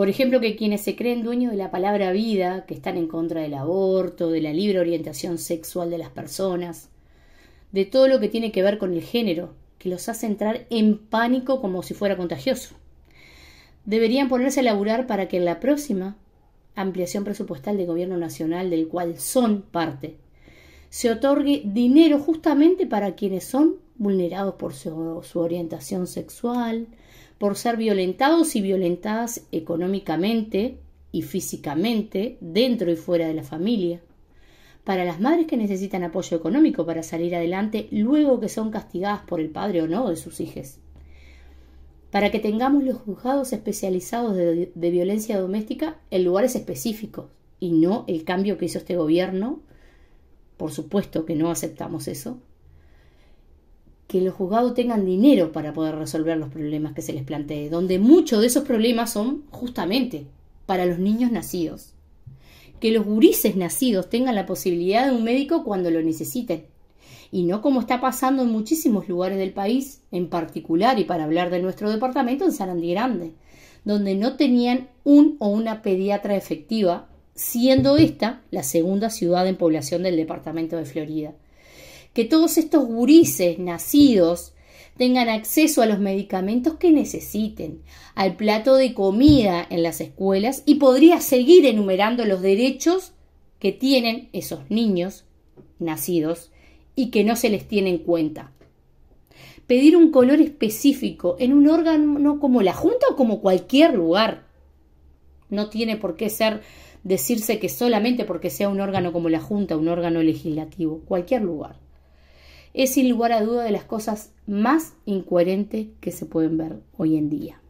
Por ejemplo, que quienes se creen dueños de la palabra vida, que están en contra del aborto, de la libre orientación sexual de las personas, de todo lo que tiene que ver con el género, que los hace entrar en pánico como si fuera contagioso. Deberían ponerse a laburar para que en la próxima ampliación presupuestal del Gobierno Nacional, del cual son parte, se otorgue dinero justamente para quienes son vulnerados por su, orientación sexual, por ser violentados y violentadas económicamente y físicamente dentro y fuera de la familia. Para las madres que necesitan apoyo económico para salir adelante luego que son castigadas por el padre o no de sus hijos. Para que tengamos los juzgados especializados de violencia doméstica en lugares específicos y no el cambio que hizo este gobierno. Por supuesto que no aceptamos eso que los juzgados tengan dinero para poder resolver los problemas que se les plantee, donde muchos de esos problemas son justamente para los niños nacidos. Que los gurises nacidos tengan la posibilidad de un médico cuando lo necesiten, y no como está pasando en muchísimos lugares del país, en particular y para hablar de nuestro departamento en Sarandí Grande, donde no tenían un o una pediatra efectiva, siendo esta la segunda ciudad en población del departamento de Florida que todos estos gurises nacidos tengan acceso a los medicamentos que necesiten, al plato de comida en las escuelas y podría seguir enumerando los derechos que tienen esos niños nacidos y que no se les tiene en cuenta. Pedir un color específico en un órgano como la Junta o como cualquier lugar. No tiene por qué ser decirse que solamente porque sea un órgano como la Junta, un órgano legislativo, cualquier lugar es sin lugar a duda de las cosas más incoherentes que se pueden ver hoy en día.